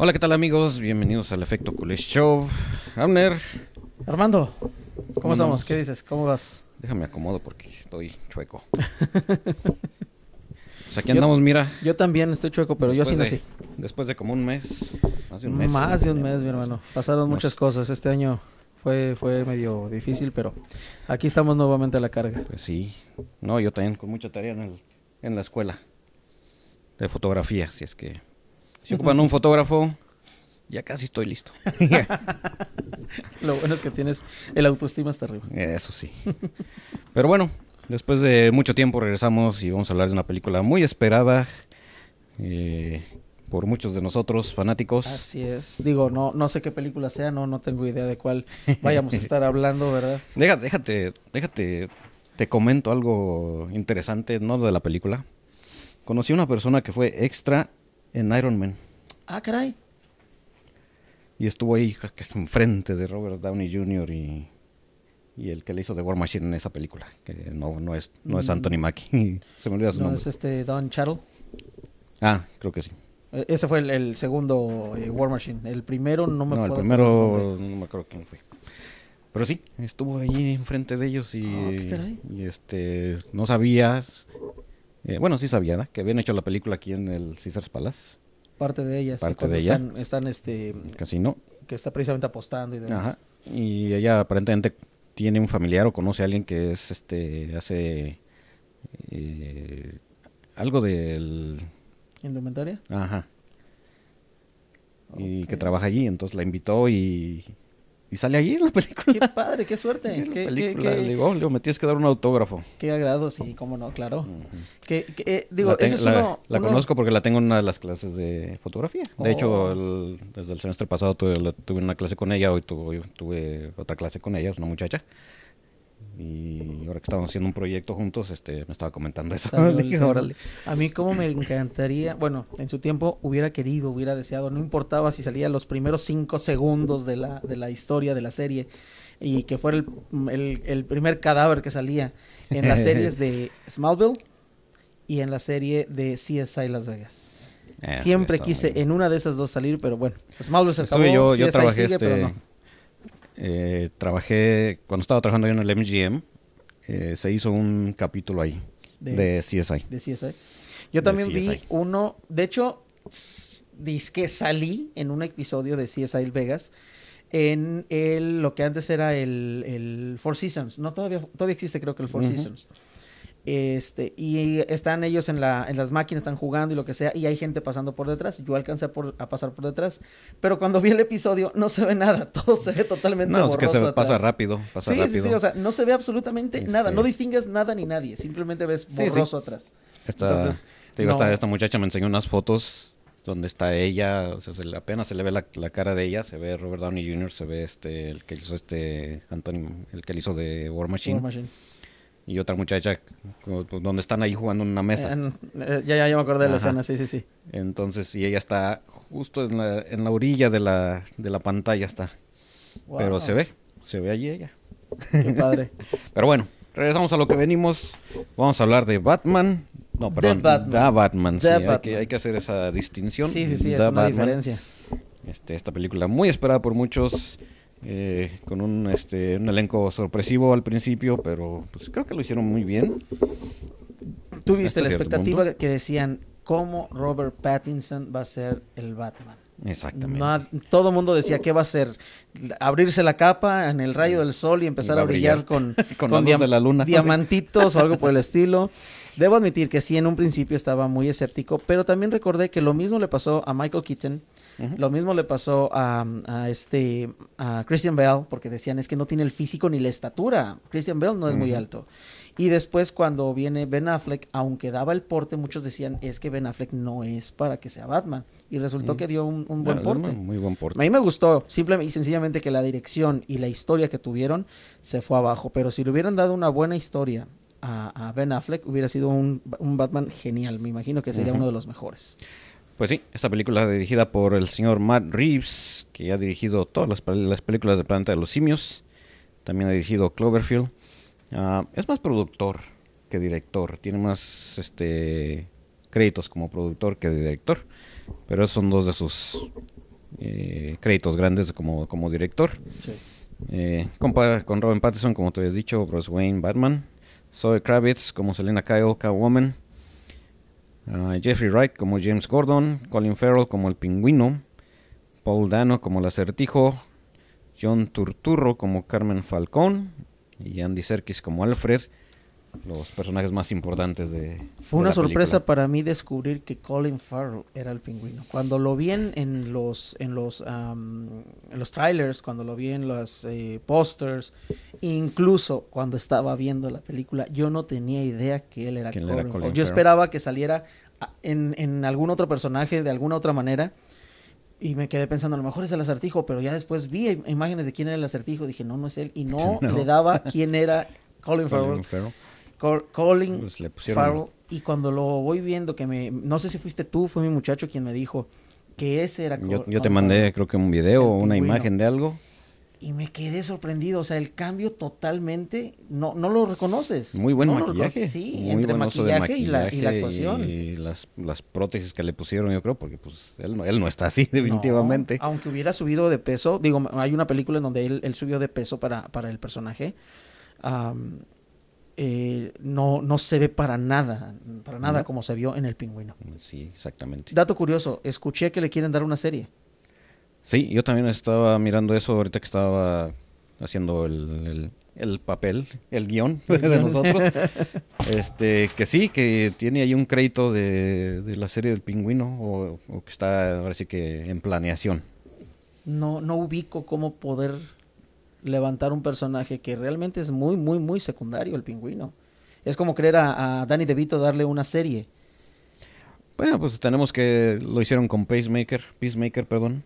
Hola, ¿qué tal amigos? Bienvenidos al Efecto Coolish Show. Amner. Armando, ¿cómo, estamos? ¿Qué dices? ¿Cómo vas? Déjame acomodo porque estoy chueco. pues aquí andamos, mira. Yo también estoy chueco, pero yo así nací. después de como un mes, más de un mes. Más de un mes, mi hermano. Pasaron muchas cosas. Este año fue, fue medio difícil, pero aquí estamos nuevamente a la carga. Pues sí. No, yo también con mucha tarea en, en la escuela de fotografía, si es que si ocupan un fotógrafo, ya casi estoy listo. Lo bueno es que tienes el autoestima hasta arriba. Eso sí. Pero bueno, después de mucho tiempo regresamos y vamos a hablar de una película muy esperada. Eh, por muchos de nosotros, fanáticos. Así es. Digo, no, no sé qué película sea, no, no tengo idea de cuál vayamos a estar hablando, ¿verdad? déjate, déjate, déjate, te comento algo interesante, no de la película. Conocí a una persona que fue extra en Iron Man. Ah, caray. Y estuvo ahí enfrente de Robert Downey Jr. y, y el que le hizo The War Machine en esa película, que no, no, es, no es mm. Anthony Mackie. Se me olvida su nombre ¿No es este Don Chattel? Ah, creo que sí. E, ese fue el, segundo eh, War Machine. El primero no me acuerdo. No, el primero no me acuerdo quién fue. Pero sí, estuvo ahí enfrente de ellos y, ah, y este no sabías, eh, bueno sí sabía, ¿no? que habían hecho la película aquí en el Caesars Palace Parte de ellas. Parte de ella. Están, están este... casino. Que está precisamente apostando y demás. Y ella aparentemente tiene un familiar o conoce a alguien que es, este, hace eh, algo del... ¿Indumentaria? Ajá. Y que trabaja allí, entonces la invitó y y sale allí en la película. Qué padre, qué suerte. le digo, me tienes que dar un autógrafo. Qué agrado, sí, cómo no, claro. que, eh, digo, la, la conozco porque la tengo en una de las clases de fotografía. De hecho, oh. desde el semestre pasado tuve, una clase con ella, hoy tuve, tuve otra clase con ella, es una muchacha. Y ahora que estamos haciendo un proyecto juntos, este, me estaba comentando eso. A mí como me encantaría, bueno, en su tiempo hubiera querido, hubiera deseado, no importaba si salía los primeros cinco segundos de la, de la historia, de la serie, y que fuera el, primer cadáver que salía en las series de Smallville y en la serie de CSI Las Vegas. Siempre quise en una de esas dos salir, pero bueno, Smallville se acabó, yo, yo CSI trabajé sigue, este... pero no. Eh, trabajé, cuando estaba trabajando en el MGM, eh, se hizo un capítulo ahí de, CSI. De CSI. Yo también vi uno, de hecho, que salí en un episodio de CSI Vegas en el, lo que antes era el, Four Seasons. No, todavía, todavía existe creo que el Four Seasons. Este, y están ellos en, las máquinas, están jugando y lo que sea, y hay gente pasando por detrás. Yo alcancé a pasar por detrás, pero cuando vi el episodio no se ve nada, todo se ve totalmente No, es que se pasa rápido, pasa sí, rápido. Sí, sí, o sea, no se ve absolutamente este, nada, no distingues nada ni nadie, simplemente ves borroso atrás. Esta, Entonces, digo, esta, muchacha me enseñó unas fotos donde está ella, apenas se le ve la, cara de ella, se ve Robert Downey Jr., se ve este, el que hizo este, Anthony, el que hizo de War Machine. War Machine y otra muchacha donde están ahí jugando en una mesa. En, eh, ya, ya, me acordé de la escena, sí, sí, sí. Entonces, y ella está justo en la, en la orilla de la, de la pantalla está. Pero se ve, se ve allí ella. Qué padre. Pero bueno, regresamos a lo que venimos. Vamos a hablar de Batman. No, perdón. The Batman. Batman, Hay, que, hay, que, hacer esa distinción. Sí, sí, sí, es una diferencia. Este, esta película muy esperada por muchos. Eh, con un, este, un elenco sorpresivo al principio, pero pues, creo que lo hicieron muy bien. Tuviste la expectativa que decían cómo Robert Pattinson va a ser el Batman. Exactamente. todo mundo decía qué va a ser abrirse la capa en el rayo eh, del sol y empezar a brillar, con, con, diamantitos o algo por el estilo. Debo admitir que sí, en un principio estaba muy escéptico, pero también recordé que lo mismo le pasó a Michael Keaton lo mismo le pasó a, este a Christian Bell, porque decían es que no tiene el físico ni la estatura. Christian Bell no es muy alto. Y después cuando viene Ben Affleck, aunque daba el porte, muchos decían es que Ben Affleck no es para que sea Batman. Y resultó que dio un, buen porte. Muy buen porte. A mí me gustó, simplemente y sencillamente que la dirección y la historia que tuvieron se fue abajo. Pero si le hubieran dado una buena historia a, Ben Affleck, hubiera sido un, Batman genial. Me imagino que sería uno de los mejores. Pues sí, esta película dirigida por el señor Matt Reeves, que ha dirigido todas las, películas de Planeta de los Simios. También ha dirigido Cloverfield. Ah, es más productor que director. Tiene más este, créditos como productor que director. Pero son dos de sus eh, créditos grandes como, director. Eh, compara con Robin Pattinson, como te habías dicho, Bruce Wayne, Batman. Zoe Kravitz como Selena Kyle, Catwoman. Ah, Jeffrey Wright como James Gordon, Colin Farrell como el pingüino, Paul Dano como el acertijo, John Turturro como Carmen Falcón y Andy Serkis como Alfred los personajes más importantes de. Fue una sorpresa para mí descubrir que Colin Farrell era el pingüino. Cuando lo vi en, los en los en los trailers, cuando lo vi en los eh, posters, incluso cuando estaba viendo la película, yo no tenía idea que él era, Colin, Farrell. Yo esperaba que saliera ah, en, algún otro personaje de alguna otra manera. Y me quedé pensando, a lo mejor es el acertijo, pero ya después vi imágenes de quién era el acertijo, dije, no, no es él, y no, le daba quién era Colin Farrell. Colin pues Farrell. Y cuando lo voy viendo, que me. No sé si fuiste tú, fue mi muchacho quien me dijo que ese era. Yo, yo te mandé, creo que un video o una imagen de algo. Y me quedé sorprendido, o sea, el cambio totalmente, no, no lo reconoces. Muy buen no maquillaje. sí, entre maquillaje, y, la, y la actuación. Y las, las, prótesis que le pusieron, yo creo, porque pues él no, él no está así definitivamente. aunque hubiera subido de peso, digo, hay una película en donde él, subió de peso para, para el personaje. Eh, no, no se ve para nada, para nada como se vio en el pingüino. Sí, exactamente. Dato curioso, escuché que le quieren dar una serie. Sí, yo también estaba mirando eso ahorita que estaba haciendo el, papel, el guión de, nosotros. este, que sí, que tiene ahí un crédito de, la serie del pingüino, o, que está ahora sí que en planeación. No, no ubico cómo poder levantar un personaje que realmente es muy, muy, muy secundario, el pingüino. Es como querer a, Danny DeVito darle una serie. Bueno, pues tenemos que lo hicieron con Pacemaker, Peacemaker, perdón.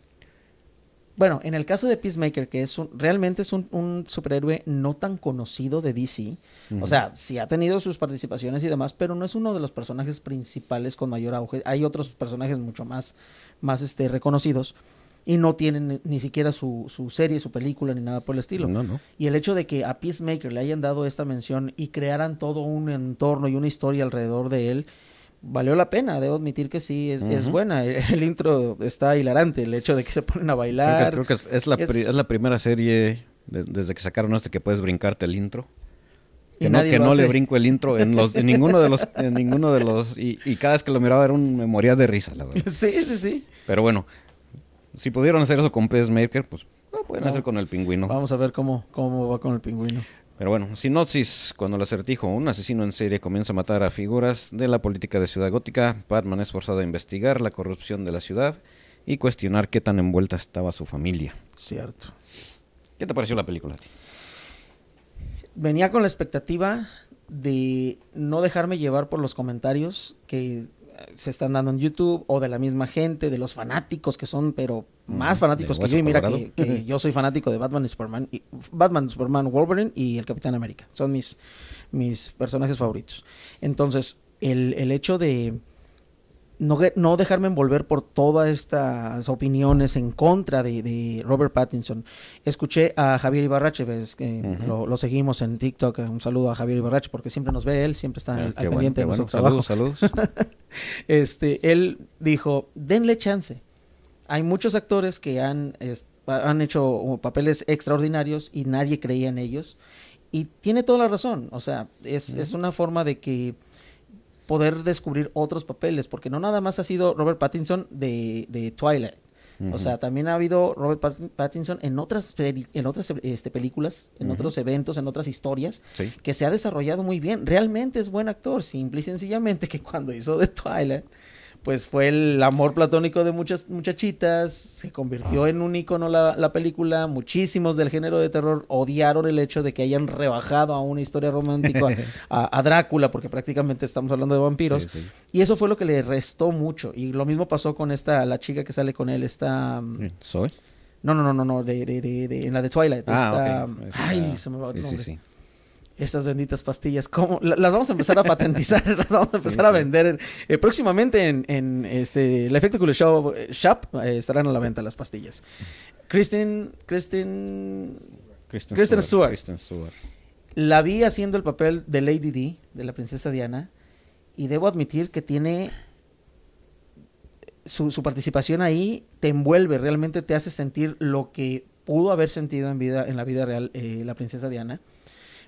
Bueno, en el caso de Peacemaker, que es realmente es un, superhéroe no tan conocido de DC, o sea, sí ha tenido sus participaciones y demás, pero no es uno de los personajes principales con mayor auge. Hay otros personajes mucho más, más este, reconocidos y no tienen ni, siquiera su, serie, su película, ni nada por el estilo. Y el hecho de que a Peacemaker le hayan dado esta mención y crearan todo un entorno y una historia alrededor de él, valió la pena, debo admitir que sí, es, buena. El, intro está hilarante, el hecho de que se ponen a bailar. Creo que, es, la es... la primera serie desde que sacaron este que puedes brincarte el intro. Que no, le brinco el intro en, los, ninguno de los... En ninguno de los y, y, cada vez que lo miraba era un memoria de risa, la verdad. Sí, sí, sí. Pero bueno, si pudieron hacer eso con Maker, pues lo pueden hacer con el pingüino. Vamos a ver cómo, cómo va con el pingüino. Pero bueno, sinopsis, cuando el acertijo, un asesino en serie, comienza a matar a figuras de la política de Ciudad Gótica, Batman es forzado a investigar la corrupción de la ciudad y cuestionar qué tan envuelta estaba su familia. Cierto. ¿Qué te pareció la película? a ti? Venía con la expectativa de no dejarme llevar por los comentarios que se están dando en YouTube o de la misma gente, de los fanáticos que son, pero mm, más fanáticos que yo. Y mira que, yo soy fanático de Batman, y Superman, Batman, Superman, Wolverine y el Capitán América. Son mis, mis personajes favoritos. Entonces, el hecho de no, dejarme envolver por todas estas opiniones en contra de, Robert Pattinson. Escuché a Javier Ibarrache, lo, seguimos en TikTok. Un saludo a Javier Ibarrache porque siempre nos ve él, siempre está ah, al, pendiente de nuestro trabajo. Saludos, saludos. este, él dijo, denle chance. Hay muchos actores que han, han hecho papeles extraordinarios y nadie creía en ellos. Y tiene toda la razón. O sea, es, es una forma de que poder descubrir otros papeles, porque no nada más ha sido Robert Pattinson de, Twilight. O sea, también ha habido Robert Pattinson en otras, en otras este, películas, en otros eventos, en otras historias, que se ha desarrollado muy bien. Realmente es buen actor, simple y sencillamente que cuando hizo de Twilight, pues fue el amor platónico de muchas muchachitas, se convirtió en un icono la, película, muchísimos del género de terror odiaron el hecho de que hayan rebajado a una historia romántica a, Drácula, porque prácticamente estamos hablando de vampiros, y eso fue lo que le restó mucho, y lo mismo pasó con esta, la chica que sale con él, esta... ¿Soy? No, no, no, no, no, de, de, de, en la de Twilight, ah, esta... Ay, se me va el nombre estas benditas pastillas, Las vamos a empezar a patentizar, las vamos a empezar a vender. Eh, próximamente en, en, este, el Efecto Cool eh, Shop eh, estarán a la venta las pastillas. Kristen, Kristen, Kristen, Stewart. Kristen Stewart. La vi haciendo el papel de Lady D, de la princesa Diana, y debo admitir que tiene su, su, participación ahí te envuelve, realmente te hace sentir lo que pudo haber sentido en, vida, en la vida real la princesa Diana.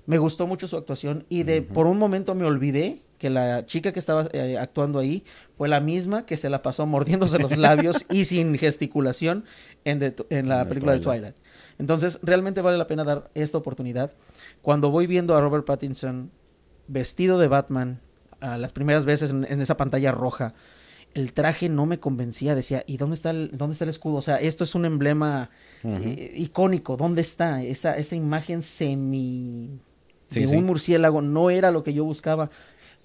Me gustó mucho su actuación y de por un momento me olvidé que la chica que estaba eh, actuando ahí fue la misma que se la pasó mordiéndose los labios y sin gesticulación en, la película de Twilight. Entonces, realmente vale la pena dar esta oportunidad. Cuando voy viendo a Robert Pattinson vestido de Batman, las primeras veces en, esa pantalla roja, el traje no me convencía. Decía, ¿y dónde está el, dónde está el escudo? O sea, esto es un emblema eh, icónico. ¿Dónde está esa, esa imagen semi un murciélago, no era lo que yo buscaba,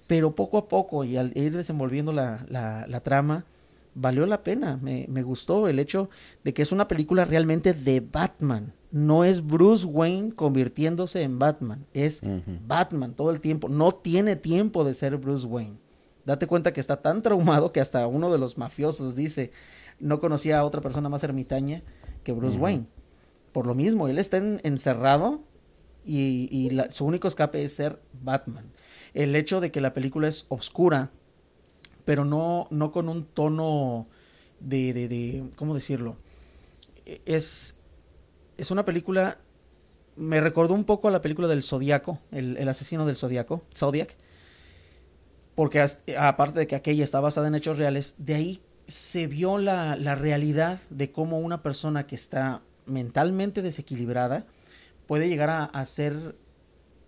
pero poco a poco y al ir desenvolviendo la, trama, valió la pena, me, gustó el hecho de que es una película realmente de Batman. No es Bruce Wayne convirtiéndose en Batman, es Batman todo el tiempo. No tiene tiempo de ser Bruce Wayne. Date cuenta que está tan traumado que hasta uno de los mafiosos dice, no conocía a otra persona más ermitaña que Bruce Wayne. Por lo mismo, él está encerrado y, su único escape es ser Batman. El hecho de que la película es oscura, pero no, no con un tono de, ¿cómo decirlo? E, es, es una película, me recordó un poco a la película del Zodíaco, el, asesino del Zodíaco, Zodiac, porque aparte de que aquella está basada en hechos reales, de ahí se vio la, la realidad de cómo una persona que está mentalmente desequilibrada, puede llegar a hacer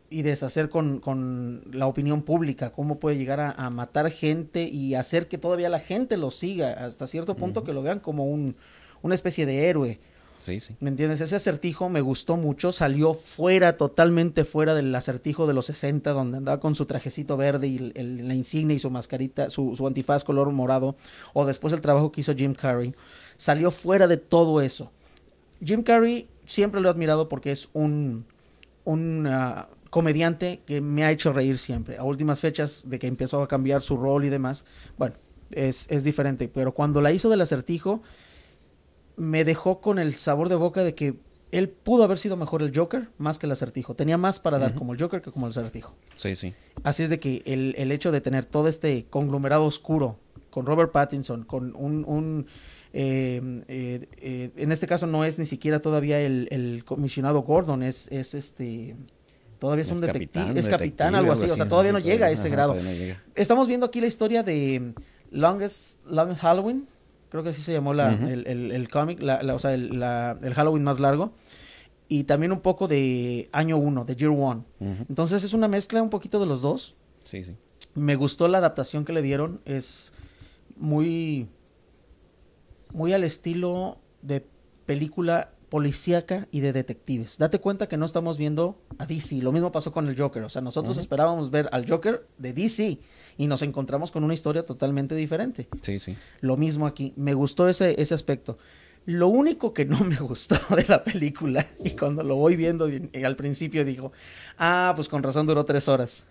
y deshacer con, la opinión pública, cómo puede llegar a, matar gente y hacer que todavía la gente lo siga, hasta cierto punto que lo vean como un, una especie de héroe. Sí, sí. ¿Me entiendes? Ese acertijo me gustó mucho, salió fuera, totalmente fuera del acertijo de los 60, donde andaba con su trajecito verde y la insignia y su mascarita, su, su antifaz color morado, o después el trabajo que hizo Jim Carrey, salió fuera de todo eso. Jim Carrey siempre lo he admirado porque es un, un ah, comediante que me ha hecho reír siempre. A últimas fechas de que empezó a cambiar su rol y demás, bueno, es, diferente. Pero cuando la hizo del acertijo, me dejó con el sabor de boca de que él pudo haber sido mejor el Joker más que el acertijo. Tenía más para dar como el Joker que como el acertijo. Sí, sí. Así es de que el, hecho de tener todo este conglomerado oscuro con Robert Pattinson, con un Em, eh, eh, en este caso no es ni siquiera todavía el, comisionado Gordon, es, es este todavía es, un detective, es capitán, algo así, o sea, todavía no, llega a ese grado. Estamos viendo aquí la historia de Longest, Longest Halloween, creo que así se llamó el, el, cómic, o sea, el, Halloween más largo, y también un poco de Año 1, de Year one Entonces es una mezcla un poquito de los dos. Sí, sí. Me gustó la adaptación que le dieron, es muy muy al estilo de película policíaca y de detectives. Date cuenta que no estamos viendo a DC. Lo mismo pasó con el Joker. O sea, nosotros esperábamos ver al Joker de DC y nos encontramos con una historia totalmente diferente. Sí, sí. Lo mismo aquí. Me gustó ese, ese aspecto. Lo único que no me gustó de la película, y cuando lo voy viendo al principio digo, ah, pues con razón duró tres horas.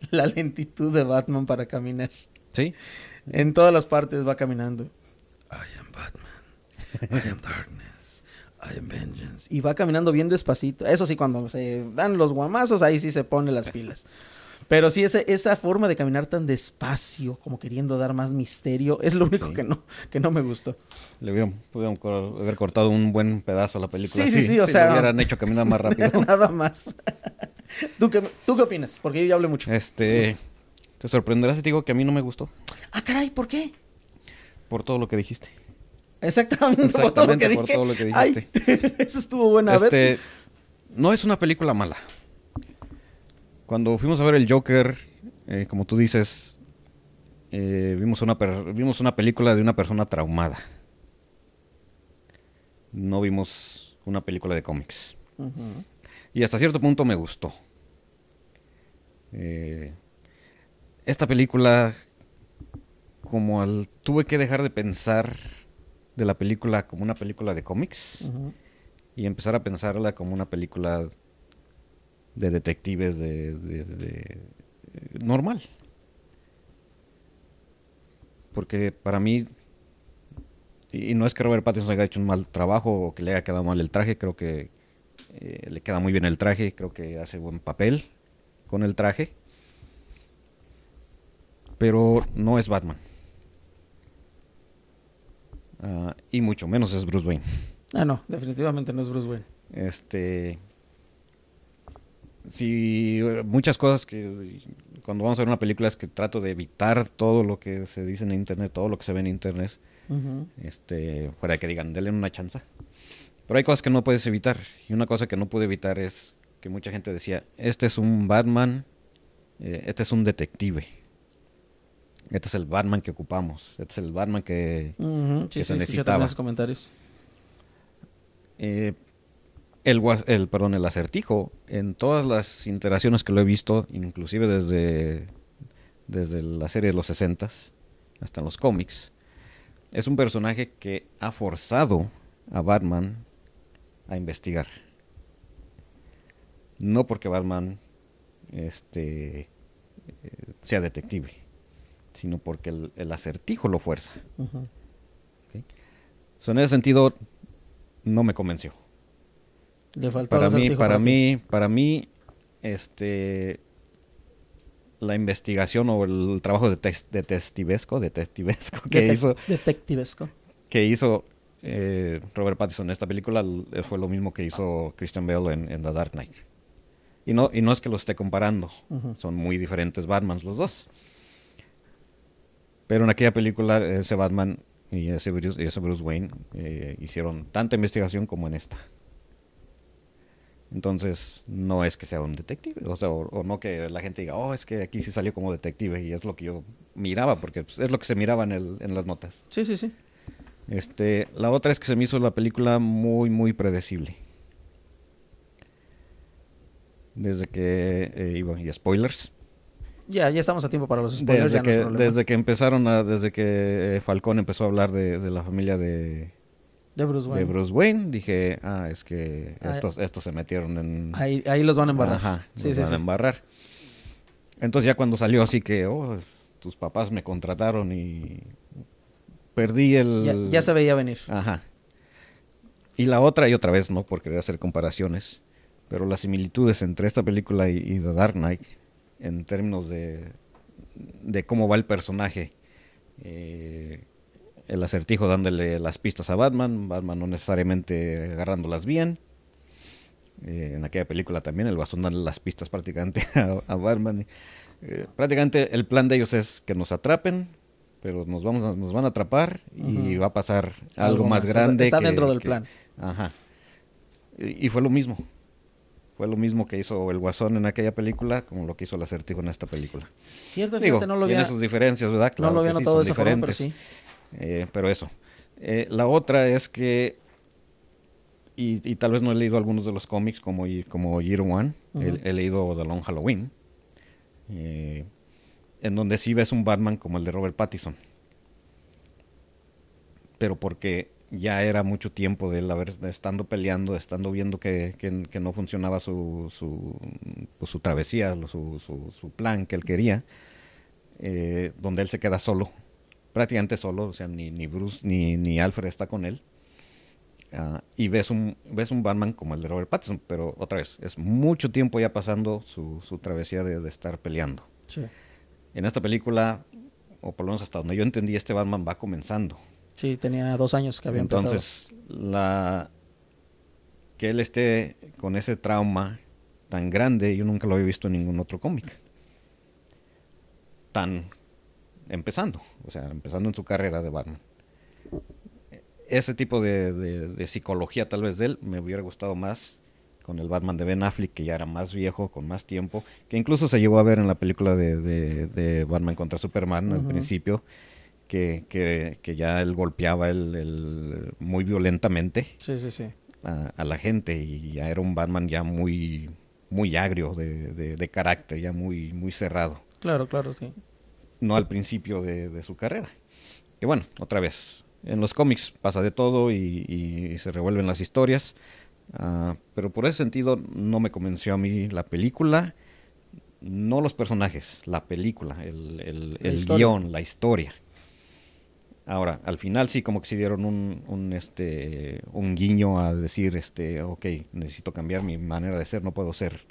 La lentitud de Batman para caminar. Sí. En todas las partes va caminando. Ay, I am darkness. I am vengeance. Y va caminando bien despacito. Eso sí, cuando se dan los guamazos, ahí sí se pone las pilas. Pero sí, esa, esa forma de caminar tan despacio, como queriendo dar más misterio, es lo único que, no, que no me gustó. Le hubieran, pudieron haber cortado un buen pedazo a la película. Sí, sí, sí, o hubieran hecho caminar más rápido. Nada más. ¿Tú qué, ¿Tú qué opinas? Porque yo ya hablé mucho. Este. Te sorprenderás si te digo que a mí no me gustó. Ah, caray, ¿por qué? Por todo lo que dijiste. Exactamente, por, todo lo que, dijiste. eso estuvo bueno. A ver. Este, no es una película mala. Cuando fuimos a ver el Joker, eh, como tú dices, eh, vimos, una vimos una película de una persona traumada. No vimos una película de cómics. Y hasta cierto punto me gustó. Eh, esta película, como al, tuve que dejar de pensar de la película como una película de cómics y empezar a pensarla como una película de detectives de, eh, normal. Porque para mí, y no es que Robert Pattinson haya hecho un mal trabajo o que le haya quedado mal el traje, creo que eh, le queda muy bien el traje, creo que hace buen papel con el traje. Pero no es Batman. Ah, y mucho menos es Bruce Wayne. Ah, no, definitivamente no es Bruce Wayne. Este. Sí, muchas cosas que cuando vamos a ver una película es que trato de evitar todo lo que se dice en internet, todo lo que se ve en internet. Este, fuera de que digan, denle una chanza. Pero hay cosas que no puedes evitar. Y una cosa que no pude evitar es que mucha gente decía, este es un Batman, eh, este es un detective. Este es el Batman que ocupamos. Este es el Batman que, se necesitaba. comentarios. Eh, el, perdón, el acertijo, en todas las interacciones que lo he visto, inclusive desde, desde la serie de los 60 hasta en los cómics, es un personaje que ha forzado a Batman a investigar. No porque Batman este, eh, sea detective sino porque el, acertijo lo fuerza. en ese sentido, no me convenció. Le para mí, para, mí, para mí, este, la investigación o el, trabajo de, de, testivesco, que hizo, detectivesco que hizo eh, Robert Pattinson en esta película eh, fue lo mismo que hizo Christian Bale en, The Dark Knight. Y no, y no es que lo esté comparando, son muy diferentes Batman los dos. Pero en aquella película eh, ese Batman y ese Bruce, ese Bruce Wayne eh, hicieron tanta investigación como en esta. Entonces, no es que sea un detective, o, sea, o, no que la gente diga, oh, es que aquí sí salió como detective, y es lo que yo miraba, porque pues, es lo que se miraba en, el, en las notas. Sí, sí, sí. Este, la otra es que se me hizo la película muy, muy predecible. Desde que, eh, iba... y, bueno, y spoilers, ya, ya estamos a tiempo para los spoilers. Desde, que, empezaron a, desde que eh, Falcón empezó a hablar de, la familia de, de Bruce, Wayne. dije, ah, es que ah, estos, eh, estos se metieron en... Ahí, los van a embarrar. sí, a embarrar. Entonces ya cuando salió así que, oh, tus papás me contrataron y perdí el... Ya, se veía venir. Ajá. Y la otra, y otra vez, ¿no? Por querer hacer comparaciones, pero las similitudes entre esta película y The Dark Knight en términos de, de cómo va el personaje. Eh, el acertijo dándole las pistas a Batman, Batman no necesariamente agarrándolas bien. Eh, en aquella película también el bastón dándole las pistas prácticamente a, Batman. Eh, prácticamente el plan de ellos es que nos atrapen, pero nos, vamos nos van a atrapar y va a pasar algo, más, grande. está dentro del plan. Ajá. y, fue lo mismo. Fue lo mismo que hizo el Guasón en aquella película, como lo que hizo el Acertijo en esta película. Cierto, Digo, tiene sus diferencias, ¿verdad? Claro que sí, son diferentes. pero, eh, pero, eso. Eh, la otra es que, y, tal vez no he leído algunos de los cómics como, como Year One, he, leído The Long Halloween, eh, en donde sí ves un Batman como el de Robert Pattinson. Pero porque ya era mucho tiempo de él haber estando peleando, estando viendo que, que, no funcionaba su, su, pues, su travesía, su, su, plan que él quería, eh, donde él se queda solo, prácticamente solo, o sea, ni, ni Bruce ni, ni Alfred está con él. Ah, y ves un, ves un Batman como el de Robert Pattinson, pero otra vez, es mucho tiempo ya pasando su, su travesía de, de, estar peleando. En esta película, o por lo menos hasta donde yo entendí, este Batman va comenzando Sí, tenía dos años que había Entonces, empezado. Entonces, que él esté con ese trauma tan grande, yo nunca lo había visto en ningún otro cómic. Tan empezando, o sea, empezando en su carrera de Batman. Ese tipo de, psicología tal vez de él me hubiera gustado más con el Batman de Ben Affleck, que ya era más viejo, con más tiempo, que incluso se llegó a ver en la película de, Batman contra Superman al principio, que, ya él golpeaba el, muy violentamente A, la gente y ya era un Batman ya muy, muy agrio de, carácter, ya muy, muy cerrado. Claro, claro, sí. No al principio de, su carrera. Y bueno, otra vez, en los cómics pasa de todo y, se revuelven las historias. Ah, pero por ese sentido no me convenció a mí la película, no los personajes, la película, el, el, guión, la historia. Ahora, al final sí como que sí dieron un, un, este, un guiño a decir, este, ok, necesito cambiar mi manera de ser, no puedo ser,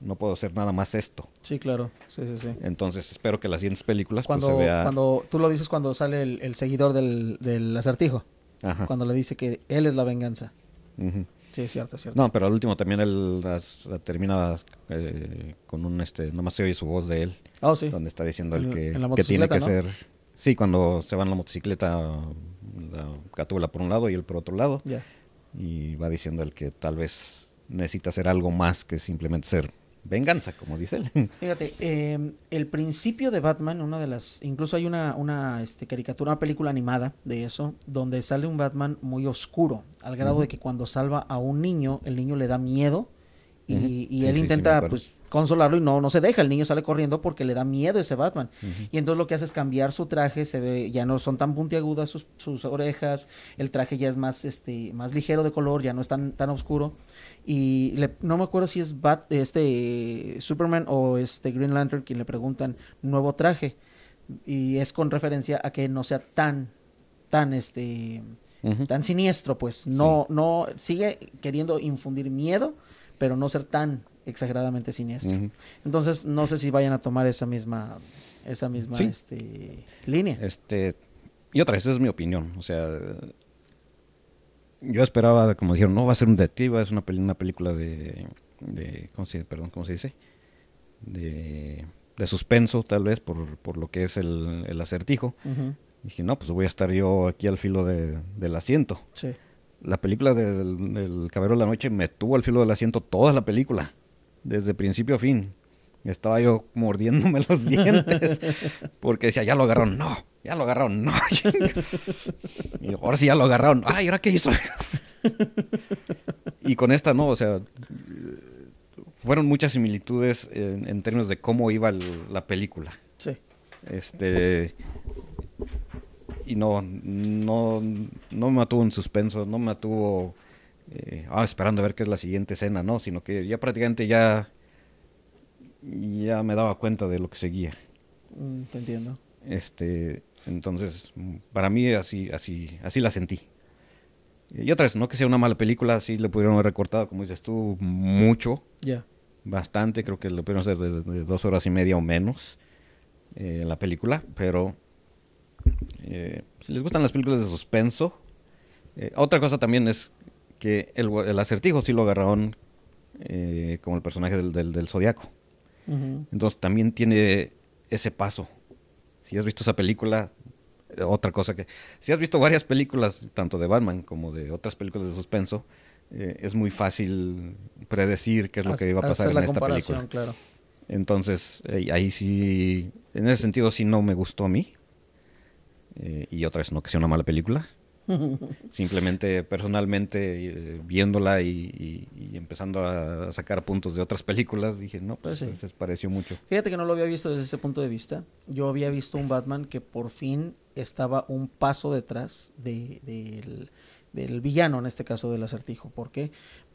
no puedo ser nada más esto. Sí, claro, sí, sí, sí. Entonces espero que las siguientes películas pues, cuando, se Cuando tú lo dices cuando sale el, seguidor del, del acertijo, cuando le dice que él es la venganza. Sí, cierto, cierto. No, pero al último también él las, termina eh, con un, este, nomás se oye su voz de él. Oh, sí. Donde está diciendo el que, que tiene que ser Sí, cuando se va en la motocicleta, la catula por un lado y él por otro lado. Y va diciendo el que tal vez necesita hacer algo más que simplemente ser venganza, como dice él. Fíjate, em, el principio de Batman, una de las, incluso hay una, una este, caricatura, una película animada de eso, donde sale un Batman muy oscuro, al grado de que cuando salva a un niño, el niño le da miedo y, él intenta, pues, consolarlo y no, no se deja, el niño sale corriendo porque le da miedo ese Batman. Y entonces lo que hace es cambiar su traje, se ve, ya no son tan puntiagudas sus, orejas, el traje ya es más, este, más ligero de color, ya no es tan, tan oscuro. Y no me acuerdo si es Bat, este Superman o este Green Lantern quien le preguntan nuevo traje. Y es con referencia a que no sea tan, tan este tan siniestro, pues. No, no, sigue queriendo infundir miedo, pero no ser tan exageradamente siniestro. Entonces, no sé si vayan a tomar esa misma, esa misma este, línea. Este, y otra vez, esa es mi opinión. O sea, yo esperaba, como dijeron, no va a ser un detective, es una, película de, ¿cómo se, perdón, ¿cómo se dice? De, suspenso, tal vez, por, lo que es el, acertijo. Dije, no, pues voy a estar yo aquí al filo del asiento. La película del, del Caballero de la Noche me tuvo al filo del asiento toda la película desde principio a fin. Estaba yo mordiéndome los dientes porque decía, ya lo agarraron, no, ya lo agarraron, no. y ahora sí ya lo agarraron, ay, ¿ahora qué hizo? y con esta no, o sea, fueron muchas similitudes en, términos de cómo iba la película. Sí. Este. Y no, no, no me atuvo en suspenso, no me atuvo... Eh, ah, esperando a ver qué es la siguiente escena, ¿no? Sino que ya prácticamente ya, ya me daba cuenta de lo que seguía. Mm, te entiendo. Este, entonces, para mí así, así, así la sentí. Y otra vez, no que sea una mala película, sí le pudieron haber recortado, como dices tú, mucho. Ya. Bastante, creo que lo pudieron hacer de, dos horas y media o menos eh, la película, pero eh, si les gustan las películas de suspenso, otra cosa también es que el, acertijo sí lo agarraron eh, como el personaje del, del, Zodíaco. Entonces también tiene ese paso. Si has visto esa película, eh, otra cosa que... Si has visto varias películas, tanto de Batman como de otras películas de suspenso, eh, es muy fácil predecir qué es lo que iba a pasar en esta película. Claro. Entonces, ahí sí, en ese sentido sí no me gustó a mí. y otra vez, no que sea una mala película, Simplemente personalmente eh, viéndola y, empezando a sacar puntos de otras películas, dije, no, pues pareció mucho. Fíjate que no lo había visto desde ese punto de vista. Yo había visto un Batman que por fin estaba un paso detrás del, del, villano, en este caso del acertijo. porque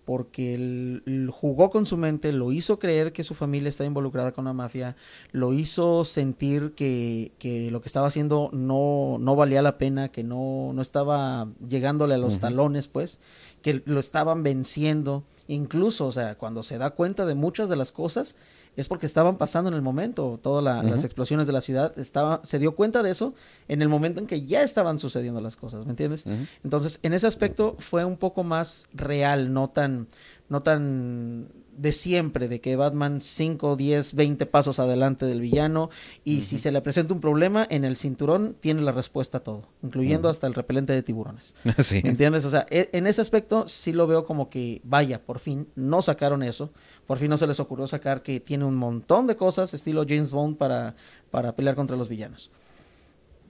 porque él jugó con su mente, lo hizo creer que su familia estaba involucrada con la mafia, lo hizo sentir que, que lo que estaba haciendo no, no valía la pena, que no, no estaba llegándole a los talones, pues, que lo estaban venciendo. Incluso, o sea, cuando se da cuenta de muchas de las cosas, es porque estaban pasando en el momento, todas las explosiones de la ciudad, estaba, se dio cuenta de eso en el momento en que ya estaban sucediendo las cosas, ¿me entiendes? Entonces, en ese aspecto fue un poco más real, no tan, no tan de siempre, de que Batman 5, 10, 20 pasos adelante del villano y si se le presenta un problema, en el cinturón tiene la respuesta a todo, incluyendo hasta el repelente de tiburones. ¿Entiendes? O sea, e, en ese aspecto sí lo veo como que, vaya, por fin no sacaron eso, por fin no se les ocurrió sacar que tiene un montón de cosas estilo James Bond para, para pelear contra los villanos.